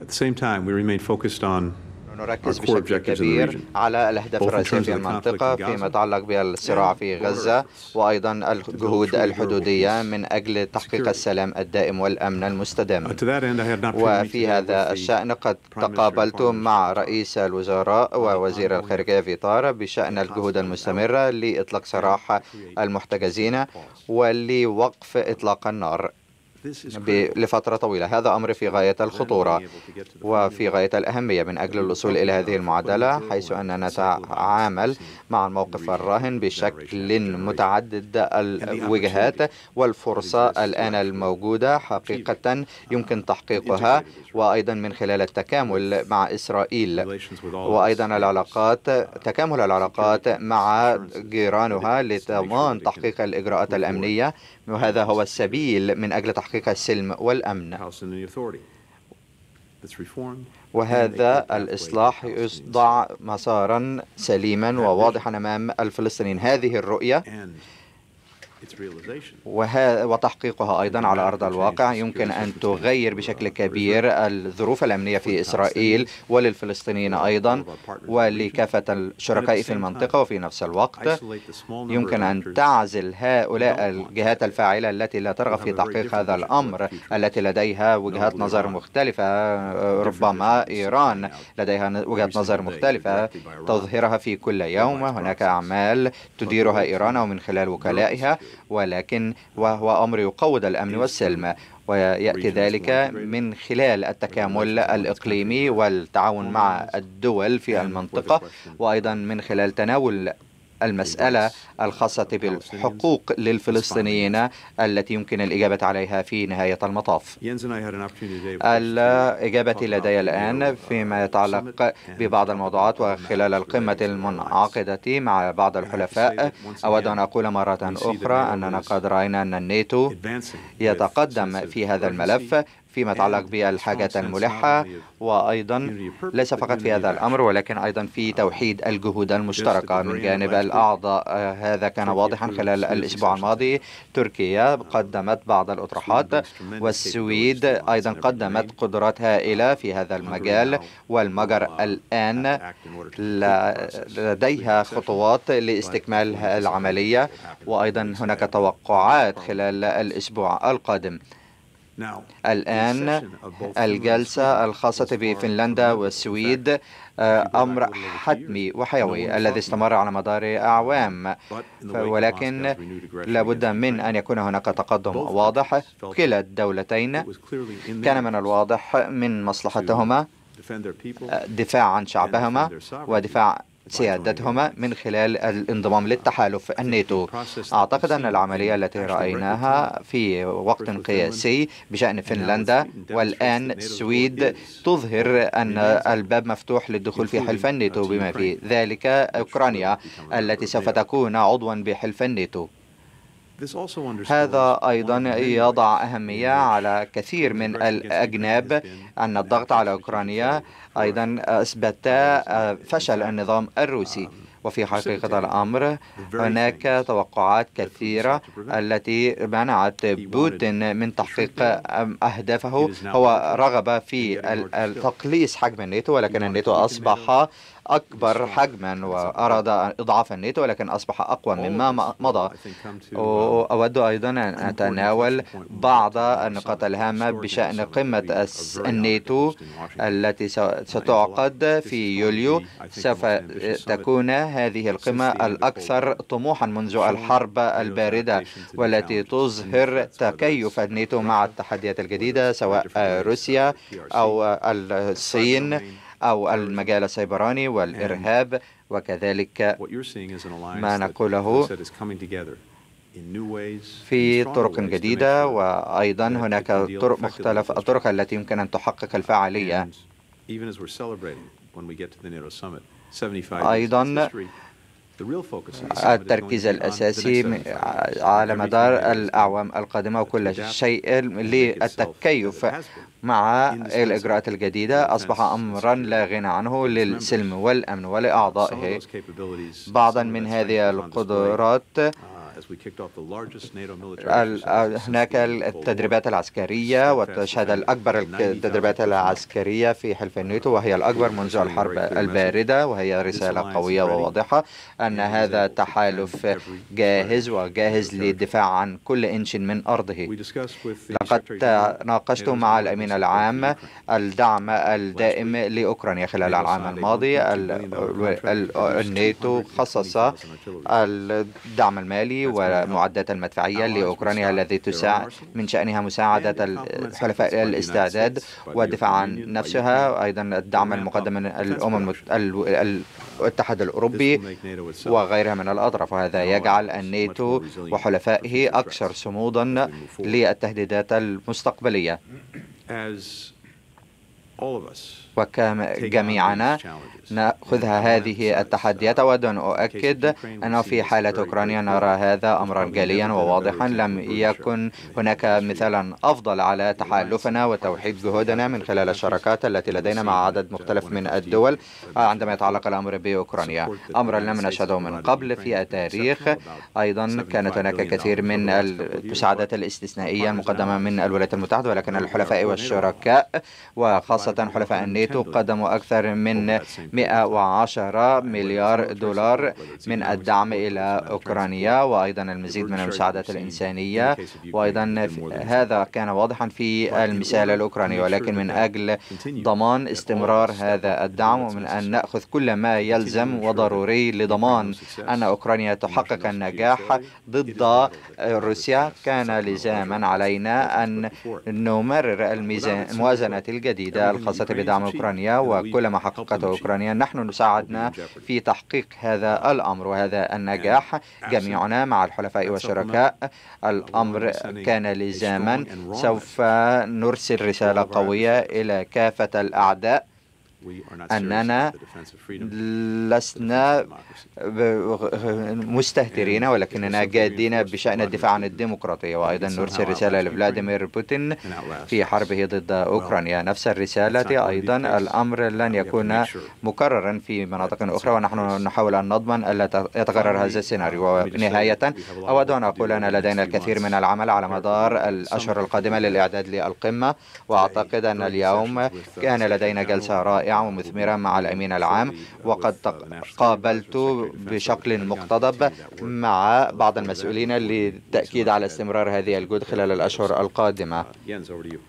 At the same time, we remain focused on نركز بشكل كبير على الأهداف الرئيسية في المنطقة فيما يتعلق بالصراع في غزة وأيضا الجهود الحدودية من أجل تحقيق السلام الدائم والأمن المستدام uh, وفي هذا الشأن قد تقابلت مع رئيس الوزراء ووزير الخارجية فيتار بشأن الجهود المستمرة لإطلاق سراح المحتجزين ولوقف إطلاق النار لفترة طويلة هذا أمر في غاية الخطورة وفي غاية الأهمية من أجل الوصول إلى هذه المعادلة حيث أننا نتعامل مع الموقف الراهن بشكل متعدد الوجهات والفرصة الآن الموجودة حقيقة يمكن uh-huh. تحقيقها وأيضا من خلال التكامل مع إسرائيل وأيضا العلاقات uh, تكامل العلاقات مع جيرانها لضمان تحقيق الإجراءات الأمنية وهذا هو السبيل من أجل تحقيق يحقق السلم والأمن وهذا الإصلاح يضع مسارا سليما وواضحا أمام الفلسطينيين هذه الرؤية وتحقيقها أيضا على أرض الواقع يمكن أن تغير بشكل كبير الظروف الأمنية في إسرائيل وللفلسطينيين أيضا ولكافة الشركاء في المنطقة وفي نفس الوقت يمكن أن تعزل هؤلاء الجهات الفاعلة التي لا ترغب في تحقيق هذا الأمر التي لديها وجهات نظر مختلفة ربما إيران لديها وجهة نظر مختلفة تظهرها في كل يوم هناك أعمال تديرها إيران أو من خلال وكلائها ولكن وهو أمر يقوض الأمن والسلم uh, ويأتي ذلك من خلال التكامل الإقليمي والتعاون مع الدول في المنطقة وأيضا من خلال تناول المسألة الخاصة بالحقوق للفلسطينيين التي يمكن الإجابة عليها في نهاية المطاف الإجابة لدي الآن فيما يتعلق ببعض الموضوعات وخلال القمة المنعقدة مع بعض الحلفاء أود أن أقول مرة أخرى أننا قد رأينا أن الناتو يتقدم في هذا الملف فيما يتعلق بالحاجات الملحة وأيضا ليس فقط في هذا الأمر ولكن أيضا في uh, توحيد الجهود المشتركة من جانب الأعضاء آه، هذا كان واضحا خلال الأسبوع الماضي تركيا uh, قدمت بعض الأطروحات والسويد أيضا قدمت قدرات هائلة uh, في هذا المجال والمجر الآن لديها خطوات لاستكمال العملية وأيضا هناك توقعات خلال الأسبوع القادم الآن الجلسة الخاصة بفنلندا والسويد آه، أمر حتمي وحيوي الذي استمر على مدار أعوام ولكن لابد من أن يكون هناك تقدم واضح كلا الدولتين كان من الواضح من مصلحتهما آه، دفاع عن شعبهما ودفاع سيادتهما من خلال الانضمام للتحالف الناتو أعتقد أن العملية التي رأيناها في وقت قياسي بشأن فنلندا والآن السويد تظهر أن الباب مفتوح للدخول في حلف الناتو بما في ذلك أوكرانيا التي سوف تكون عضوا بحلف الناتو هذا أيضا يضع أهمية على كثير من الأجناب أن الضغط على أوكرانيا أيضا أثبت آه، فشل النظام الروسي um, وفي حقيقة الأمر هناك توقعات كثيرة التي منعت بوتين من تحقيق أهدافه هو رغب في تقليص حجم الناتو ولكن الناتو أصبح أكبر حجما وأراد إضعاف الناتو ولكن أصبح أقوى مما مضى وأود uh, أيضا أن أتناول بعض النقاط الهامة بشأن قمة الناتو التي ستعقد في يوليو سوف تكون هذه القمة الأكثر طموحا منذ الحرب الباردة والتي تظهر تكيف الناتو مع التحديات الجديدة سواء آه، uh, روسيا أو الصين أو المجال السيبراني والإرهاب وكذلك ما نقوله في طرق جديدة وأيضا هناك طرق مختلفة الطرق التي يمكن أن تحقق الفعالية أيضا التركيز الأساسي على مدار الأعوام القادمة وكل شيء للتكيف مع الإجراءات الجديدة أصبح أمرا لا غنى عنه للسلم والأمن ولأعضائه بعضا من هذه القدرات هناك التدريبات العسكرية وتشهد الأكبر التدريبات العسكرية في حلف النيتو وهي الأكبر منذ الحرب الباردة وهي رسالة قوية وواضحة أن هذا تحالف جاهز وجاهز للدفاع عن كل إنش من أرضه لقد ناقشت مع الأمين العام الدعم الدائم لأوكرانيا خلال العام الماضي الناتو خصص الدعم المالي ومعدات المدفعية نعم، لأوكرانيا التي تساع من شأنها مساعدة الحلفاء الاستعداد والدفاع عن نفسها أيضا الدعم المقدم من الأمم الاتحاد الأوروبي وغيرها من الأطراف وهذا يجعل الناتو وحلفائه أكثر صمودا للتهديدات المستقبلية جميعنا نأخذها هذه التحديات أود أن أؤكد أنه في حالة أوكرانيا نرى هذا أمرا جليا وواضحا لم يكن هناك مثالا أفضل على تحالفنا وتوحيد جهودنا من خلال الشراكات التي لدينا مع عدد uh, مختلف من الدول عندما يتعلق الأمر بأوكرانيا أمرا لم نشهده من قبل في التاريخ أيضا كانت هناك كثير من المساعدات الاستثنائية المقدمة من الولايات المتحدة ولكن الحلفاء والشركاء وخاصة خاصة حلفاء الناتو قدموا أكثر من 110 مليار أيوة، دولار من الدعم إلى أوكرانيا وأيضا المزيد من المساعدات الإنسانية وأيضا هذا كان واضحا في المثال الأوكراني ولكن من أجل ضمان استمرار هذا الدعم ومن أن نأخذ كل ما يلزم وضروري لضمان أن أوكرانيا تحقق النجاح ضد روسيا كان لزاما علينا أن نمرر الموازنة الجديدة الخاصة بدعم أوكرانيا وكل ما حققته أوكرانيا نحن نساعدنا في تحقيق هذا الأمر وهذا النجاح جميعنا مع الحلفاء والشركاء الأمر كان لزاما سوف نرسل رسالة قوية إلى كافة الأعداء أننا لسنا مستهترين ولكننا جادين بشأن الدفاع عن الديمقراطية وأيضا نرسل رسالة لفلاديمير بوتين في حربه ضد أوكرانيا نفس الرسالة أيضا الأمر لن يكون مكررا في مناطق أخرى ونحن نحاول أن نضمن ألا يتكرر هذا السيناريو uh, ونهاية أود أن أقول أن لدينا الكثير من العمل على مدار الأشهر القادمة للإعداد للقمة وأعتقد أن اليوم uh, كان لدينا جلسة رائعة رائعة ومثمرة مع الأمين العام وقد قابلت بشكل مقتضب مع بعض المسؤولين للتأكيد على استمرار هذه الجهود خلال الأشهر القادمة